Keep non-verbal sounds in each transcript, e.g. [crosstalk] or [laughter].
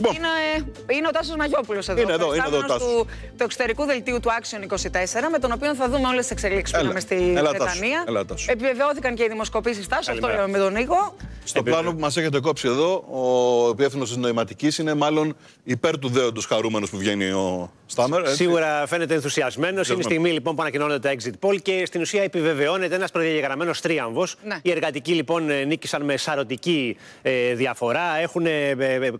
Λοιπόν. Είναι, ε, είναι ο Τάσος Μαγιόπουλος εδώ. Είναι εδώ, είναι εδώ ο Του, του εξωτερικού δελτίου του Action 24, με τον οποίο θα δούμε όλες τις εξελίξεις που είχαμε στη Βρετανία. Επιβεβαιώθηκαν και οι δημοσκοπήσεις Τάσο, αυτό λέμε με τον Νίκο. Στο πλάνο που μας έχετε κόψει εδώ, ο υπεύθυνος της νοηματικής είναι μάλλον υπέρ του δέοντος χαρούμενος που βγαίνει ο Στάμερ. Σίγουρα φαίνεται ενθουσιασμένος. Είναι η στιγμή λοιπόν που ανακοινώνεται το exit poll και στην ουσία επιβεβαιώνεται ένας προδιαγεγραμμένος τρίαμβο. Ναι. Οι εργατικοί λοιπόν νίκησαν με σαρωτική ε, διαφορά. Έχουν ε, ε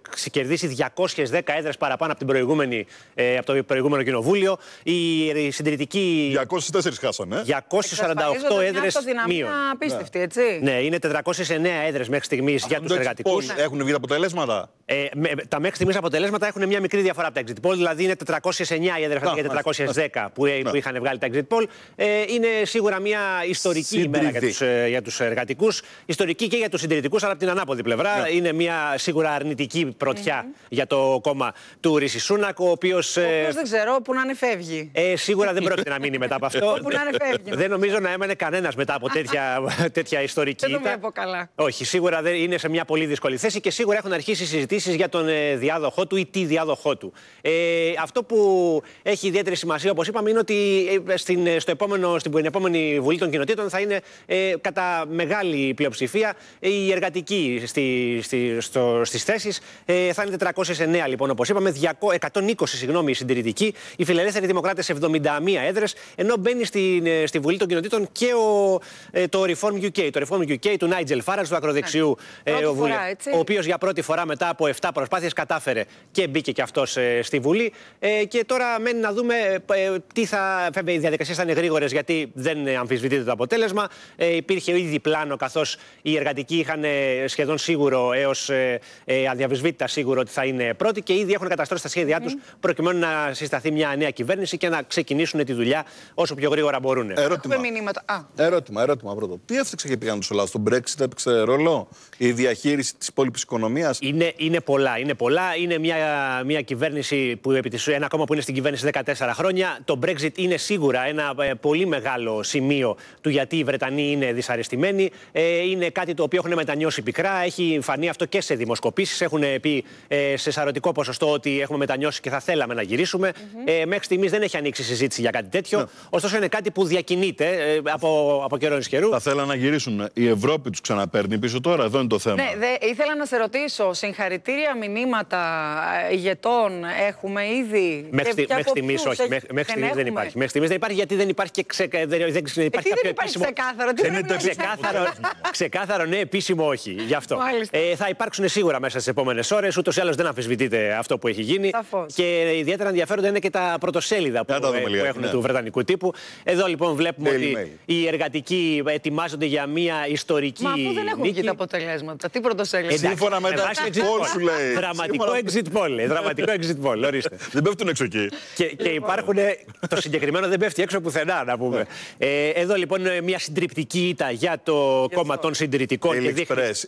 210 έδρες παραπάνω από, την προηγούμενη, ε, από το προηγούμενο κοινοβούλιο. Η ε, συντηρητική. 204 χάσανε. 248 έδρε. Είναι απίστευτη, έτσι. Ναι, είναι 409 έδρες μέχρι στιγμής για του εργατικού. Έχουν βγει τα αποτελέσματα. Ε, τα μέχρι στιγμής αποτελέσματα έχουν μια μικρή διαφορά από τα exit poll. Δηλαδή είναι 409 οι έδρε για 410 που, ε, που είχαν βγάλει τα exit poll. Ε, είναι σίγουρα μια ιστορική ημέρα για τους εργατικούς. Ιστορική και για τους συντηρητικούς, αλλά από την ανάποδη πλευρά. Ναι. Είναι μια σίγουρα αρνητική πρωτιά ναι για το κόμμα του Ρίση ο οποίος. Ε... δεν ξέρω, που να είναι φεύγει. Ε, σίγουρα δεν πρόκειται να μείνει μετά από αυτό. [laughs] που να είναι φεύγει. Δεν νομίζω να έμενε κανένας μετά από τέτοια, [laughs] τέτοια ιστορική. Δεν το βλέπω καλά. Όχι, σίγουρα δεν είναι σε μια πολύ δύσκολη θέση και σίγουρα έχουν αρχίσει συζητήσεις για τον ε, διάδοχό του ή τη διάδοχό του. Ε, αυτό που έχει ιδιαίτερη σημασία, όπως είπαμε, είναι ότι ε, στην, ε, στο επόμενο, στην επόμενη Βουλή των Κοινοτήτων θα είναι κατά μεγάλη πλειοψηφία η εργατική στη, στη, στο, στις Ε, θα είναι 409 λοιπόν, όπως είπαμε, 200, 120 συγγνώμη, συντηρητικοί. Οι φιλελεύθεροι δημοκράτες 71 έδρες, ενώ μπαίνει στη, ε, στη Βουλή των Κοινοτήτων και ο, ε, το Reform UK. Το Reform UK του Νάιτζελ Φάραντ, του ακροδεξιού ναι. ε, Βουλή, ο οποίος για πρώτη φορά μετά από 7 προσπάθειες κατάφερε και μπήκε και αυτός ε, στη Βουλή. και τώρα μένει να δούμε τι θα. Βέβαια, οι διαδικασίες θα είναι γρήγορες γιατί δεν αμφισβητείται το αποτέλεσμα. υπήρχε ήδη πλάνο καθώς οι εργατικοί είχαν σχεδόν σίγουρο έως ε, σίγουρο ότι θα είναι πρώτοι και ήδη έχουν καταστρώσει τα σχέδιά ναι. τους προκειμένου να συσταθεί μια νέα κυβέρνηση και να ξεκινήσουν τη δουλειά όσο πιο γρήγορα μπορούν. Ερώτημα. Α. Ερώτημα, ερώτημα πρώτο. Τι έφτιαξε και πήγαν τους Ολλανδού, Το Brexit έπαιξε ρόλο η διαχείριση της υπόλοιπης οικονομίας. Είναι, είναι πολλά. Είναι πολλά. Είναι μια, μια κυβέρνηση που επί της, ένα κόμμα που είναι στην κυβέρνηση 14 χρόνια. Το Brexit είναι σίγουρα ένα ε, πολύ μεγάλο σημείο του γιατί οι Βρετανοί είναι δυσαρεστημένοι. Ε, είναι κάτι το οποίο έχουν μετανιώσει πικρά. Έχει φανεί αυτό και σε δημοσκοπήσεις. Έχουν πει ε, σε σαρωτικό ποσοστό ότι έχουμε μετανιώσει και θα θέλαμε να γυρισουμε Ε, μέχρι στιγμής δεν έχει ανοίξει συζήτηση για κάτι τέτοιο. Ναι. Ωστόσο, είναι κάτι που διακινείται ε, από, από καιρό εις καιρού. Θα θέλανε να γυρίσουν. Η Ευρώπη τους ξαναπαίρνει πίσω τώρα. Εδώ είναι το θέμα. Ναι, δε, ήθελα να σε ρωτήσω. Συγχαρητήρια μηνύματα ε, ηγετών έχουμε ήδη. Μέχρι, ε, στιγμή όχι. Μέχρι στιγμής δεν υπάρχει. Μέχρι στιγμής δεν υπάρχει γιατί δεν υπάρχει και ξε, δεν, δεν υπάρχει δεν Ξεκάθαρο, είναι [laughs] ξεκάθαρο, ναι, επίσημο όχι. Γι' αυτό. θα υπάρξουν σίγουρα μέσα στις επόμενες ώρες. Ούτως ή δεν αμφισβητείται αυτό που έχει γίνει. Και ιδιαίτερα ενδιαφέροντα είναι και τα πρωτοσέλιδα που, έχουν ναι. του βρετανικού τύπου. Εδώ λοιπόν βλέπουμε ότι οι εργατικοί ετοιμάζονται για μια ιστορική. Μα αφού δεν έχουν βγει τα αποτελέσματα. Τι πρωτοσέλιδα. Σύμφωνα με τα exit poll σου λέει. Δραματικό exit poll. Ε, δραματικό exit poll. Ορίστε. [laughs] Δεν πέφτουν έξω εκεί. Και υπάρχουν. Ε, το συγκεκριμένο δεν πέφτει έξω πουθενά να πούμε. Ναι. Ε, εδώ λοιπόν μια συντριπτική ήττα για το κόμμα των συντηρητικών. Η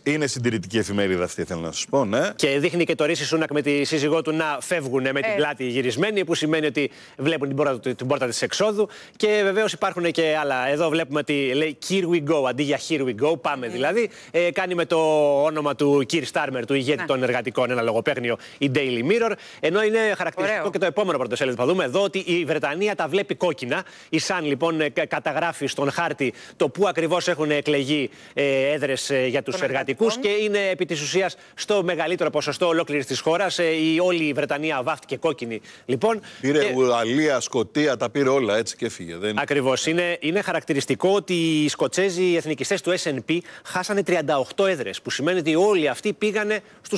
είναι συντηρητική εφημερίδα αυτή, θέλω να σας πω, ναι. Και δείχνει το Ρίση Σούνακ με τη σύζυγό του να φεύγουν με την ε. πλάτη γυρισμένη, που σημαίνει ότι βλέπουν την πόρτα, την της εξόδου. Και βεβαίως υπάρχουν και άλλα. Εδώ βλέπουμε ότι λέει Here we go αντί για Here we go, πάμε ναι. δηλαδή. Ε, κάνει με το όνομα του Κυρ Στάρμερ, του ηγέτη ναι. των εργατικών, ένα λογοπαίγνιο η Daily Mirror. Ενώ είναι χαρακτηριστικό και το επόμενο πρωτοσέλιδο που θα δούμε εδώ ότι η Βρετανία τα βλέπει κόκκινα. Η Σαν λοιπόν ε, καταγράφει στον χάρτη το πού ακριβώς έχουν εκλεγεί ε, έδρες για τους εργατικού και είναι επί της ουσίας στο μεγαλύτερο ποσοστό ολόκληρης ολόκληρη της χώρας. Ε, η όλη η Βρετανία βάφτηκε κόκκινη. Λοιπόν, πήρε και... Ουαλία, Σκοτία, τα πήρε όλα έτσι και έφυγε. Δεν... Ακριβώς. Είναι, είναι χαρακτηριστικό ότι οι Σκοτσέζοι οι εθνικιστές του SNP χάσανε 38 έδρες. Που σημαίνει ότι όλοι αυτοί πήγανε στους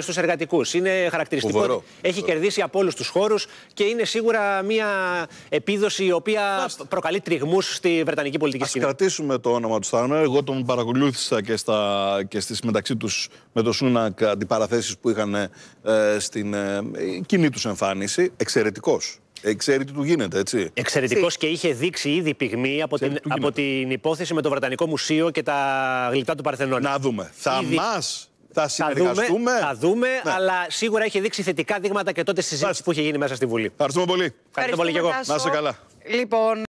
στους ε, εργατικούς. Είναι χαρακτηριστικό. έχει κερδίσει από όλους τους χώρους και είναι σίγουρα μια επίδοση η οποία προκαλεί τριγμούς στη Βρετανική πολιτική σκηνή. Α κρατήσουμε το όνομα του Στάνερ. Εγώ τον παρακολούθησα και, στα, και στις μεταξύ τους με το Σούνακ αντιπαραθέσεις που είχαν ε, ε, στην ε, κοινή τους εμφάνιση. Εξαιρετικός. Ε, τι του γίνεται, έτσι. Εξαιρετικός και είχε δείξει ήδη πυγμή από την, από την υπόθεση με το Βρετανικό Μουσείο και τα γλυπτά του Παρθενώνα. Να δούμε. Θα μας θα συνεργαστούμε. Θα δούμε, θα ναι. δούμε αλλά σίγουρα έχει δείξει θετικά δείγματα και τότε στη συζήτηση που είχε γίνει μέσα στη Βουλή. Ευχαριστούμε πολύ. Ευχαριστούμε πολύ και εγώ. Να είσαι καλά. Λοιπόν...